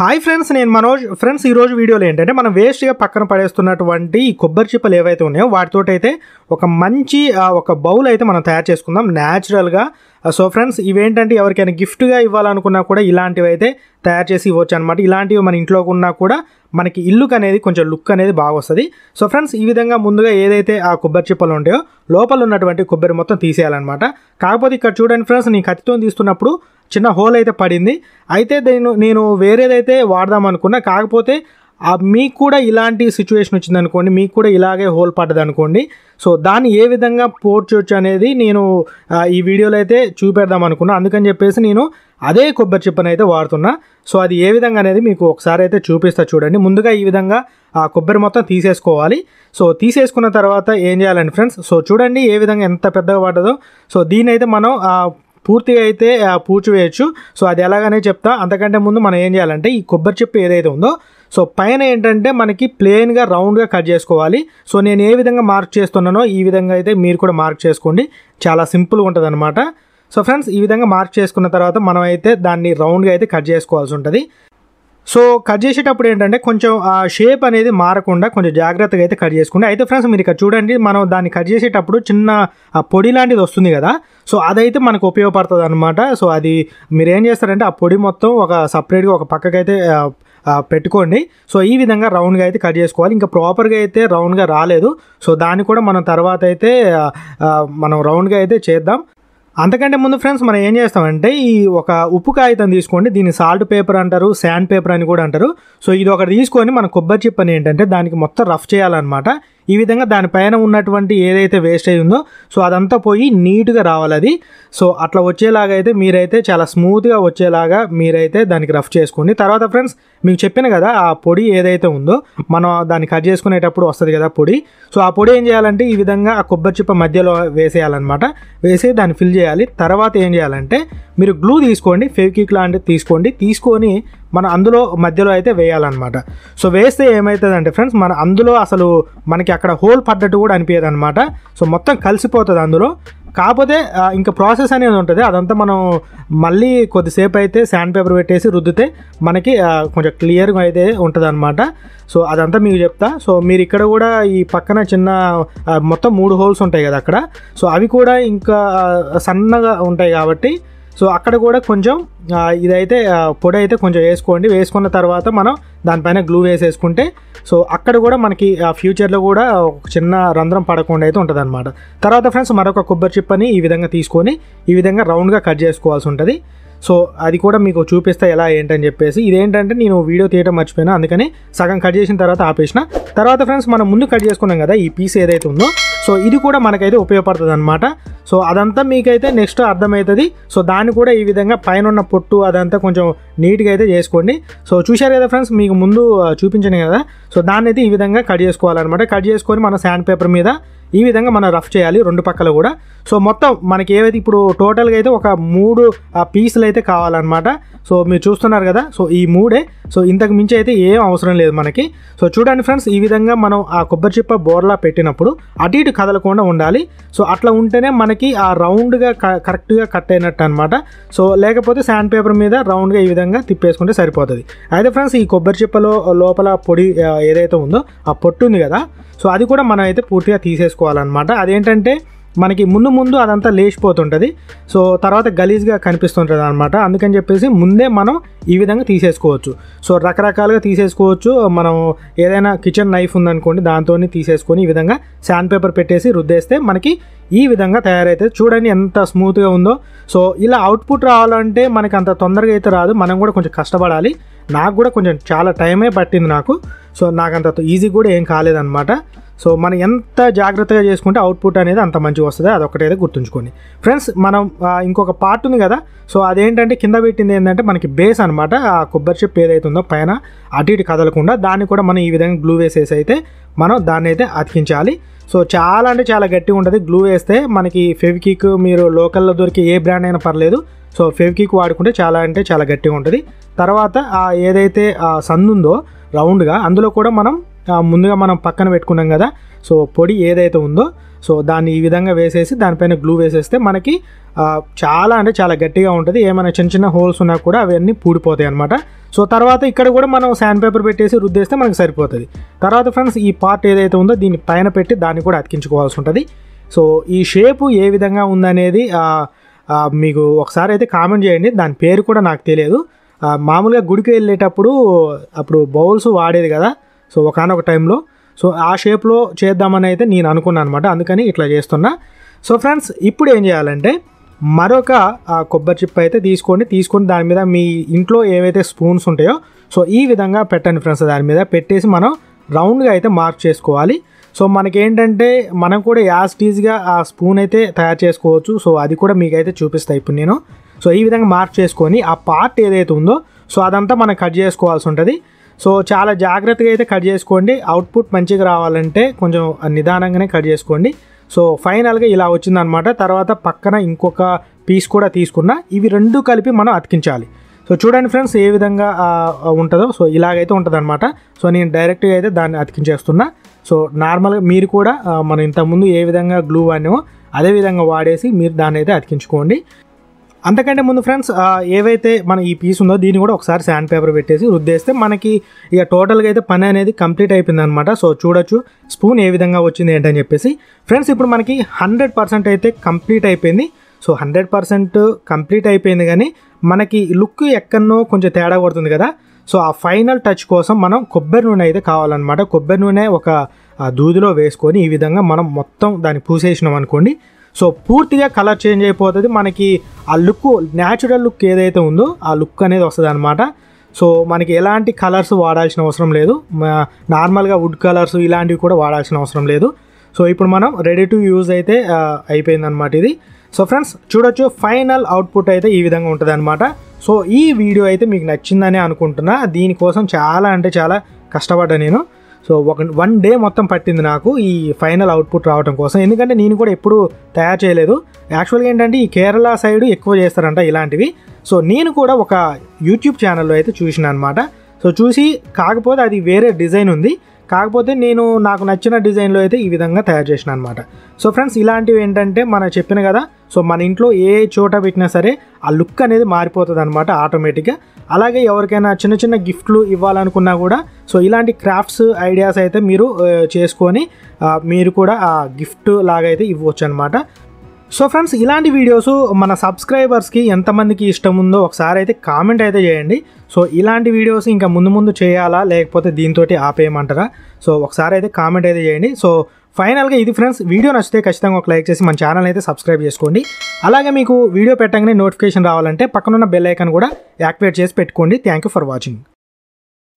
hi friends నేను Manoj friends ఈరోజు వీడియోలో ఏంటంటే మనం వేస్ట్గా పక్కన పడేస్తున్నటువంటి కొబ్బరి చిప్పలు ఏవైతే ఉన్నాయో వాటితో అయితే ఒక మంచి ఒక బౌల్ అయితే మనం తయారు చేసుకుందాం న్యాచురల్గా సో ఫ్రెండ్స్ ఇవేంటంటే ఎవరికైనా గిఫ్ట్గా ఇవ్వాలనుకున్నా కూడా ఇలాంటివి అయితే తయారు చేసి ఇవ్వచ్చు అనమాట ఇలాంటివి మన ఇంట్లో ఉన్నా కూడా మనకి ఇల్లుక్ అనేది కొంచెం లుక్ అనేది బాగా వస్తుంది సో ఫ్రెండ్స్ ఈ విధంగా ముందుగా ఏదైతే ఆ కొబ్బరి చిప్పలు ఉంటాయో లోపల ఉన్నటువంటి కొబ్బరి మొత్తం తీసేయాలన్నమాట కాకపోతే ఇక్కడ చూడండి ఫ్రెండ్స్ నీ కత్తితో తీస్తున్నప్పుడు చిన్న హోల్ అయితే పడింది అయితే నేను నేను వేరేదైతే వాడదాం అనుకున్నా కాకపోతే మీకు కూడా ఇలాంటి సిచ్యువేషన్ వచ్చిందనుకోండి మీకు కూడా ఇలాగే హోల్ అనుకోండి సో దాన్ని ఏ విధంగా పోర్చవచ్చు అనేది నేను ఈ వీడియోలో అయితే చూపెడదాం అనుకున్నా అందుకని చెప్పేసి నేను అదే కొబ్బరి చిప్పని అయితే వాడుతున్నా సో అది ఏ విధంగా అనేది మీకు ఒకసారి అయితే చూపిస్తా చూడండి ముందుగా ఈ విధంగా ఆ కొబ్బరి మొత్తం తీసేసుకోవాలి సో తీసేసుకున్న తర్వాత ఏం చేయాలండి ఫ్రెండ్స్ సో చూడండి ఏ విధంగా ఎంత పెద్దగా పడ్డదో సో దీని అయితే మనం పూర్తిగా అయితే పూడ్చివేయచ్చు సో అది ఎలాగనే చెప్తా అంతకంటే ముందు మనం ఏం చేయాలంటే ఈ కొబ్బరి చెప్పు ఏదైతే ఉందో సో పైన ఏంటంటే మనకి ప్లెయిన్గా రౌండ్గా కట్ చేసుకోవాలి సో నేను ఏ విధంగా మార్క్ చేస్తున్నానో ఈ విధంగా అయితే మీరు కూడా మార్క్ చేసుకోండి చాలా సింపుల్గా ఉంటుంది అనమాట సో ఫ్రెండ్స్ ఈ విధంగా మార్క్ చేసుకున్న తర్వాత మనం అయితే దాన్ని రౌండ్గా అయితే కట్ చేసుకోవాల్సి ఉంటుంది సో కట్ చేసేటప్పుడు ఏంటంటే కొంచెం ఆ షేప్ అనేది మారకుండా కొంచెం జాగ్రత్తగా అయితే కట్ చేసుకుంటే అయితే ఫ్రెండ్స్ మీరు ఇక్కడ చూడండి మనం దాన్ని కట్ చేసేటప్పుడు చిన్న ఆ పొడి లాంటిది వస్తుంది కదా సో అదైతే మనకు ఉపయోగపడుతుంది అనమాట సో అది మీరు ఏం చేస్తారంటే ఆ పొడి మొత్తం ఒక సపరేట్గా ఒక అయితే పెట్టుకోండి సో ఈ విధంగా రౌండ్గా అయితే కట్ చేసుకోవాలి ఇంకా ప్రాపర్గా అయితే రౌండ్గా రాలేదు సో దాన్ని కూడా మనం తర్వాత అయితే మనం రౌండ్గా అయితే చేద్దాం అంతకంటే ముందు ఫ్రెండ్స్ మనం ఏం చేస్తామంటే ఈ ఒక ఉప్పు కాగితం తీసుకోండి దీన్ని సాల్ట్ పేపర్ అంటారు శాండ్ పేపర్ అని కూడా అంటారు సో ఇది ఒకటి తీసుకొని మన కొబ్బరి చిప్పని ఏంటంటే దానికి మొత్తం రఫ్ చేయాలన్నమాట ఈ విధంగా దానిపైన ఉన్నటువంటి ఏదైతే వేస్ట్ అయి ఉందో సో అదంతా పోయి నీట్గా రావాలి అది సో అట్లా వచ్చేలాగా అయితే మీరైతే చాలా స్మూత్గా వచ్చేలాగా మీరైతే దానికి రఫ్ చేసుకోండి తర్వాత ఫ్రెండ్స్ మీకు చెప్పిన కదా ఆ పొడి ఏదైతే ఉందో మనం దాన్ని కట్ చేసుకునేటప్పుడు వస్తుంది కదా పొడి సో ఆ పొడి ఏం చేయాలంటే ఈ విధంగా ఆ కొబ్బరి చిప్ప మధ్యలో వేసేయాలన్నమాట వేసి దాన్ని ఫిల్ చేయాలి తర్వాత ఏం చేయాలంటే మీరు గ్లూ తీసుకోండి ఫెవికిక్ లాంటిది తీసుకోండి తీసుకొని మనం అందులో మధ్యలో అయితే వేయాలన్నమాట సో వేస్తే ఏమవుతుందంటే ఫ్రెండ్స్ మన అందులో అసలు మనకి అక్కడ హోల్ పడ్డట్టు కూడా అనిపించదు అనమాట సో మొత్తం కలిసిపోతుంది అందులో కాకపోతే ఇంకా ప్రాసెస్ అనేది ఉంటుంది అదంతా మనం మళ్ళీ కొద్దిసేపు అయితే శాండ్ పేపర్ పెట్టేసి రుద్దితే మనకి కొంచెం క్లియర్గా అయితే ఉంటుంది అనమాట సో అదంతా మీకు చెప్తా సో మీరు ఇక్కడ కూడా ఈ పక్కన చిన్న మొత్తం మూడు హోల్స్ ఉంటాయి కదా అక్కడ సో అవి కూడా ఇంకా సన్నగా ఉంటాయి కాబట్టి సో అక్కడ కూడా కొంచెం ఇదైతే పొడి అయితే కొంచెం వేసుకోండి వేసుకున్న తర్వాత మనం దానిపైన గ్లూ వేసేసుకుంటే సో అక్కడ కూడా మనకి ఫ్యూచర్లో కూడా ఒక చిన్న రంధ్రం పడకుండా అయితే ఉంటుంది అనమాట తర్వాత ఫ్రెండ్స్ మరొక కొబ్బరి చిప్పని ఈ విధంగా తీసుకొని ఈ విధంగా రౌండ్గా కట్ చేసుకోవాల్సి ఉంటుంది సో అది కూడా మీకు చూపిస్తే ఎలా ఏంటని చెప్పేసి ఇదేంటంటే నేను వీడియో తీయడం మర్చిపోయినా అందుకని సగం కట్ చేసిన తర్వాత ఆపేసిన తర్వాత ఫ్రెండ్స్ మనం ముందు కట్ చేసుకున్నాం కదా ఈ పీస్ ఏదైతే ఉందో సో ఇది కూడా మనకైతే ఉపయోగపడుతుంది అనమాట సో అదంతా మీకైతే నెక్స్ట్ అర్థమవుతుంది సో దాన్ని కూడా ఈ విధంగా పైన ఉన్న పొట్టు అదంతా కొంచెం నీట్గా అయితే చేసుకోండి సో చూశారు కదా ఫ్రెండ్స్ మీకు ముందు చూపించండి కదా సో దాన్ని అయితే ఈ విధంగా కట్ చేసుకోవాలన్నమాట కట్ చేసుకొని మన శాండ్ పేపర్ మీద ఈ విధంగా మనం రఫ్ చేయాలి రెండు పక్కల కూడా సో మొత్తం మనకి ఏవైతే ఇప్పుడు టోటల్గా అయితే ఒక మూడు పీసులు అయితే కావాలన్నమాట సో మీరు చూస్తున్నారు కదా సో ఈ మూడే సో ఇంతకు మించి అయితే ఏం అవసరం లేదు మనకి సో చూడండి ఫ్రెండ్స్ ఈ విధంగా మనం ఆ కొబ్బరి చిప్ప బోర్లా పెట్టినప్పుడు అటు ఇటు కదలకుండా ఉండాలి సో అట్లా ఉంటేనే మనకి ఆ రౌండ్గా కరెక్ట్గా కట్ అయినట్టు అనమాట సో లేకపోతే శాండ్ పేపర్ మీద రౌండ్గా ఈ విధంగా తిప్పేసుకుంటే సరిపోతుంది అయితే ఫ్రెండ్స్ ఈ కొబ్బరి చిప్పలో లోపల పొడి ఏదైతే ఉందో ఆ పొట్టు ఉంది కదా సో అది కూడా మనం అయితే పూర్తిగా తీసేసుకోవాలి చేసుకోవాలన్నమాట అదేంటంటే మనకి ముందు ముందు అదంతా లేచిపోతుంటుంది సో తర్వాత గలీజ్గా కనిపిస్తుంటుంది అనమాట అందుకని చెప్పేసి ముందే మనం ఈ విధంగా తీసేసుకోవచ్చు సో రకరకాలుగా తీసేసుకోవచ్చు మనం ఏదైనా కిచెన్ నైఫ్ ఉందనుకోండి దాంతో తీసేసుకొని ఈ విధంగా శాండ్ పేపర్ పెట్టేసి రుద్దేస్తే మనకి ఈ విధంగా తయారైతే చూడండి ఎంత స్మూత్గా ఉందో సో ఇలా అవుట్పుట్ రావాలంటే మనకి అంత తొందరగా అయితే రాదు మనం కూడా కొంచెం కష్టపడాలి నాకు కూడా కొంచెం చాలా టైమే పట్టింది నాకు సో నాకు అంత ఈజీ కూడా ఏం కాలేదన్నమాట సో మనం ఎంత జాగ్రత్తగా చేసుకుంటే అవుట్పుట్ అనేది అంత మంచిగా వస్తుంది అది అయితే గుర్తుంచుకోండి ఫ్రెండ్స్ మనం ఇంకొక పార్ట్ ఉంది కదా సో అదేంటంటే కింద పెట్టింది ఏంటంటే మనకి బేస్ అనమాట ఆ కొబ్బరి ఏదైతే ఏదైతుందో పైన అటు ఇటు కదలకుండా దాన్ని కూడా మనం ఈ విధంగా గ్లూ వేసేసి అయితే మనం దాన్ని అయితే అతికించాలి సో చాలా అంటే చాలా గట్టిగా ఉంటుంది గ్లూ వేస్తే మనకి ఫెవికిక్ మీరు లోకల్లో దొరికే ఏ బ్రాండ్ అయినా పర్లేదు సో ఫెవికిక్ వాడుకుంటే చాలా అంటే చాలా గట్టిగా ఉంటుంది తర్వాత ఏదైతే సందు ఉందో రౌండ్గా అందులో కూడా మనం ముందుగా మనం పక్కన పెట్టుకున్నాం కదా సో పొడి ఏదైతే ఉందో సో దాన్ని ఈ విధంగా వేసేసి దానిపైన గ్లూ వేసేస్తే మనకి చాలా అంటే చాలా గట్టిగా ఉంటుంది ఏమైనా చిన్న చిన్న హోల్స్ ఉన్నా కూడా అవన్నీ పూడిపోతాయి అనమాట సో తర్వాత ఇక్కడ కూడా మనం శాండ్ పేపర్ పెట్టేసి రుద్దేస్తే మనకు సరిపోతుంది తర్వాత ఫ్రెండ్స్ ఈ పార్ట్ ఏదైతే ఉందో దీన్ని పైన పెట్టి దాన్ని కూడా అతికించుకోవాల్సి ఉంటుంది సో ఈ షేపు ఏ విధంగా ఉందనేది మీకు ఒకసారి అయితే కామెంట్ చేయండి దాని పేరు కూడా నాకు తెలియదు మామూలుగా గుడికి వెళ్ళేటప్పుడు అప్పుడు బౌల్స్ వాడేది కదా సో ఒకనొక టైంలో సో ఆ షేప్లో చేద్దామని అయితే నేను అనుకున్నాను అనమాట అందుకని ఇట్లా చేస్తున్నా సో ఫ్రెండ్స్ ఇప్పుడు ఏం చేయాలంటే మరొక కొబ్బరి చిప్ అయితే తీసుకొని తీసుకొని దాని మీద మీ ఇంట్లో ఏవైతే స్పూన్స్ ఉంటాయో సో ఈ విధంగా పెట్టండి ఫ్రెండ్స్ దాని మీద పెట్టేసి మనం రౌండ్గా అయితే మార్క్ చేసుకోవాలి సో మనకేంటంటే మనం కూడా యాజ్ టీజ్గా ఆ స్పూన్ అయితే తయారు చేసుకోవచ్చు సో అది కూడా మీకైతే చూపిస్తాయి ఇప్పుడు నేను సో ఈ విధంగా మార్క్ చేసుకొని ఆ పార్ట్ ఏదైతే ఉందో సో అదంతా మనం కట్ చేసుకోవాల్సి ఉంటుంది సో చాలా జాగ్రత్తగా అయితే కట్ చేసుకోండి అవుట్పుట్ మంచిగా రావాలంటే కొంచెం నిదానంగానే కట్ చేసుకోండి సో ఫైనల్గా ఇలా వచ్చిందనమాట తర్వాత పక్కన ఇంకొక పీస్ కూడా తీసుకున్న ఇవి రెండు కలిపి మనం అతికించాలి సో చూడండి ఫ్రెండ్స్ ఏ విధంగా ఉంటుందో సో ఇలాగైతే ఉంటుంది అనమాట సో నేను డైరెక్ట్గా అయితే దాన్ని అతికించేస్తున్నా సో నార్మల్గా మీరు కూడా మనం ఇంతకుముందు ఏ విధంగా గ్లూ వాడినామో అదే విధంగా వాడేసి మీరు దాన్ని అయితే అతికించుకోండి అంతకంటే ముందు ఫ్రెండ్స్ ఏవైతే మన ఈ పీస్ ఉందో దీన్ని కూడా ఒకసారి శాండ్ పేపర్ పెట్టేసి రుద్దేస్తే మనకి ఇక టోటల్గా అయితే పని అనేది కంప్లీట్ అయిపోయింది అనమాట సో చూడొచ్చు స్పూన్ ఏ విధంగా వచ్చింది ఏంటని చెప్పేసి ఫ్రెండ్స్ ఇప్పుడు మనకి హండ్రెడ్ పర్సెంట్ అయితే కంప్లీట్ అయిపోయింది సో హండ్రెడ్ పర్సెంట్ కంప్లీట్ అయిపోయింది కానీ మనకి లుక్ ఎక్కడనో కొంచెం తేడా కొడుతుంది కదా సో ఆ ఫైనల్ టచ్ కోసం మనం కొబ్బరి నూనె అయితే కావాలన్నమాట కొబ్బరి నూనె ఒక దూదిలో వేసుకొని ఈ విధంగా మనం మొత్తం దాన్ని పూసేసినాం అనుకోండి సో పూర్తిగా కలర్ చేంజ్ అయిపోతుంది మనకి ఆ లుక్ న్యాచురల్ లుక్ ఏదైతే ఉందో ఆ లుక్ అనేది వస్తుంది అనమాట సో మనకి ఎలాంటి కలర్స్ వాడాల్సిన అవసరం లేదు నార్మల్గా వుడ్ కలర్స్ ఇలాంటివి కూడా వాడాల్సిన అవసరం లేదు సో ఇప్పుడు మనం రెడీ టు యూజ్ అయితే అయిపోయిందనమాట ఇది సో ఫ్రెండ్స్ చూడొచ్చు ఫైనల్ అవుట్పుట్ అయితే ఈ విధంగా ఉంటుంది అనమాట సో ఈ వీడియో అయితే మీకు నచ్చిందని అనుకుంటున్నా దీనికోసం చాలా అంటే చాలా కష్టపడ్డా నేను సో ఒక వన్ డే మొత్తం పట్టింది నాకు ఈ ఫైనల్ అవుట్పుట్ రావడం కోసం ఎందుకంటే నేను కూడా ఎప్పుడు తయారు చేయలేదు యాక్చువల్గా ఏంటంటే ఈ కేరళ సైడ్ ఎక్కువ చేస్తారంట ఇలాంటివి సో నేను కూడా ఒక యూట్యూబ్ ఛానల్లో అయితే చూసిన అనమాట సో చూసి కాకపోతే అది వేరే డిజైన్ ఉంది కాకపోతే నేను నాకు నచ్చిన డిజైన్లో అయితే ఈ విధంగా తయారు చేసిన అనమాట సో ఫ్రెండ్స్ ఇలాంటివి ఏంటంటే మనం చెప్పిన కదా సో మన ఇంట్లో ఏ చోట పెట్టినా సరే ఆ లుక్ అనేది మారిపోతుంది అనమాట ఆటోమేటిక్గా అలాగే ఎవరికైనా చిన్న చిన్న గిఫ్ట్లు ఇవ్వాలనుకున్నా కూడా సో ఇలాంటి క్రాఫ్ట్స్ ఐడియాస్ అయితే మీరు చేసుకొని మీరు కూడా ఆ గిఫ్ట్ లాగా అయితే ఇవ్వచ్చు అనమాట సో ఫ్రెండ్స్ ఇలాంటి వీడియోస్ మన సబ్స్క్రైబర్స్కి ఎంతమందికి ఇష్టం ఉందో ఒకసారి అయితే కామెంట్ అయితే చేయండి సో ఇలాంటి వీడియోస్ ఇంకా ముందు ముందు చేయాలా లేకపోతే దీంతో ఆపేయమంటారా సో ఒకసారి అయితే కామెంట్ అయితే చేయండి సో ఫైనల్గా ఇది ఫ్రెండ్స్ వీడియో నచ్చితే ఖచ్చితంగా ఒక లైక్ చేసి మన ఛానల్ అయితే సబ్స్క్రైబ్ చేసుకోండి అలాగే మీకు వీడియో పెట్టగానే నోటిఫికేషన్ రావాలంటే పక్కనున్న బెల్ ఐకాన్ కూడా యాక్టివేట్ చేసి పెట్టుకోండి థ్యాంక్ ఫర్ వాచింగ్